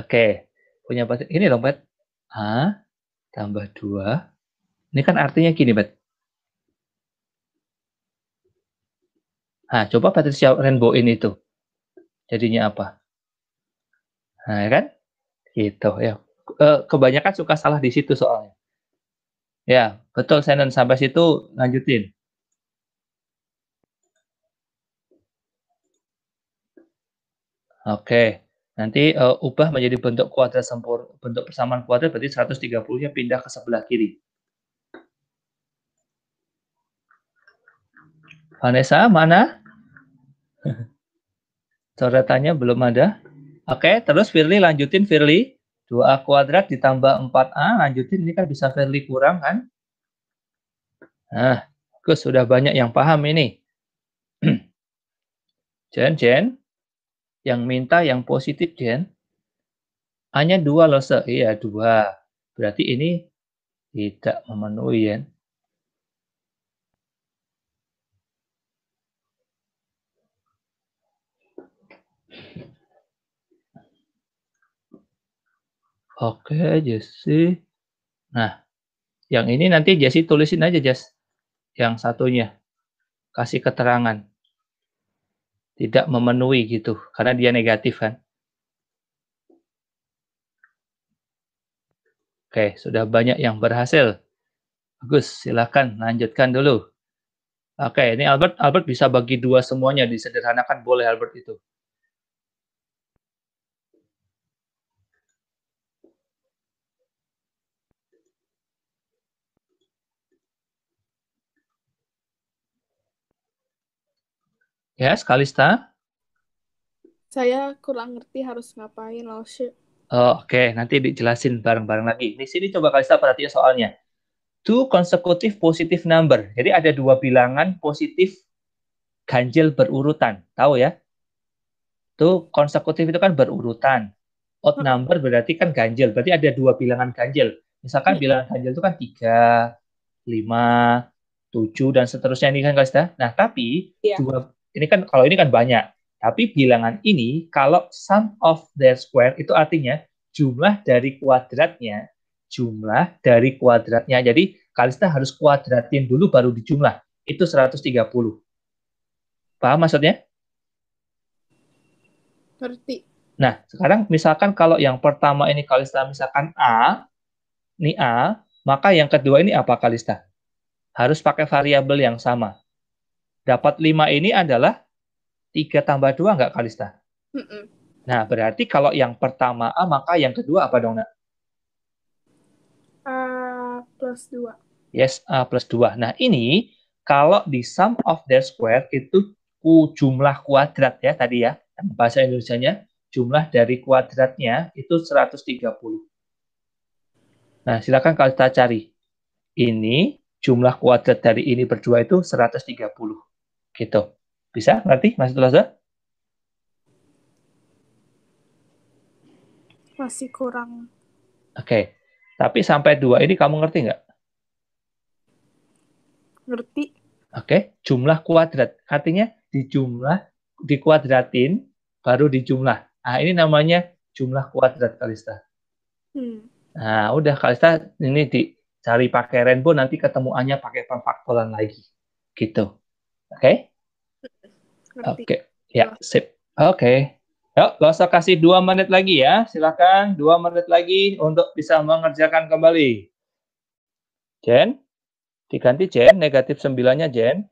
Oke, punya pasti Ini dong, Pat. A tambah 2. Ini kan artinya gini, Pat. Nah, coba Patricia ini itu. Jadinya apa? Nah, ya kan? Gitu, ya. Kebanyakan suka salah di situ soalnya. Ya, betul, Senin Sampai situ lanjutin. Oke. Nanti uh, ubah menjadi bentuk kuadrat sempurna, bentuk persamaan kuadrat berarti 130-nya pindah ke sebelah kiri. Vanessa, mana? Coretannya belum ada. Oke, terus Firly lanjutin Firly. 2A kuadrat ditambah 4A, lanjutin ini kan bisa Firly kurang kan? Nah, sudah banyak yang paham ini. Jen, Jen yang minta yang positif gen hanya dua loh se iya dua berarti ini tidak memenuhi ya. Oke, Jesse. Nah, yang ini nanti Jesse tulisin aja, Jess. Yang satunya. Kasih keterangan tidak memenuhi gitu karena dia negatif kan. Oke, sudah banyak yang berhasil. Bagus, silahkan lanjutkan dulu. Oke, ini Albert Albert bisa bagi dua semuanya disederhanakan boleh Albert itu. Ya, Yes, Kalista? Saya kurang ngerti harus ngapain Oh, oh Oke, okay. nanti dijelasin bareng-bareng lagi. Di sini coba Kalista perhatiin soalnya. Two consecutive positive number. Jadi ada dua bilangan positif ganjil berurutan. Tahu ya? Two consecutive itu kan berurutan. Odd number berarti kan ganjil. Berarti ada dua bilangan ganjil. Misalkan hmm. bilangan ganjil itu kan 3, 5, 7, dan seterusnya. Ini kan Kalista. Nah, tapi yeah. dua ini kan kalau ini kan banyak. Tapi bilangan ini kalau sum of their square itu artinya jumlah dari kuadratnya, jumlah dari kuadratnya. Jadi Kalista harus kuadratin dulu baru dijumlah. Itu 130. Paham maksudnya? Ngerti. Nah, sekarang misalkan kalau yang pertama ini Kalista misalkan A, ini A, maka yang kedua ini apa Kalista? Harus pakai variabel yang sama dapat 5 ini adalah 3 tambah 2 enggak Kalista? Mm -mm. Nah, berarti kalau yang pertama A, maka yang kedua apa dong, Nak? A plus 2. Yes, A plus 2. Nah, ini kalau di sum of their square itu jumlah kuadrat ya tadi ya, bahasa Indonesia-nya, jumlah dari kuadratnya itu 130. Nah, silakan Kalista cari. Ini jumlah kuadrat dari ini berdua itu 130. Gitu. Bisa ngerti Mas Tulaza Masih kurang. Oke. Okay. Tapi sampai dua ini kamu ngerti nggak? Ngerti. Oke, okay. jumlah kuadrat. Artinya di jumlah dikuadratin baru di jumlah Nah, ini namanya jumlah kuadrat Kalista. Hmm. Nah, udah Kalista ini dicari pakai rainbow nanti ketemuannya A-nya pakai pemfaktoran lagi. Gitu. Oke? Oke. Ya, sip. Oke. Okay. Yuk, usah kasih dua menit lagi ya. Silakan dua menit lagi untuk bisa mengerjakan kembali. Jen, diganti Jen, negatif sembilannya Jen.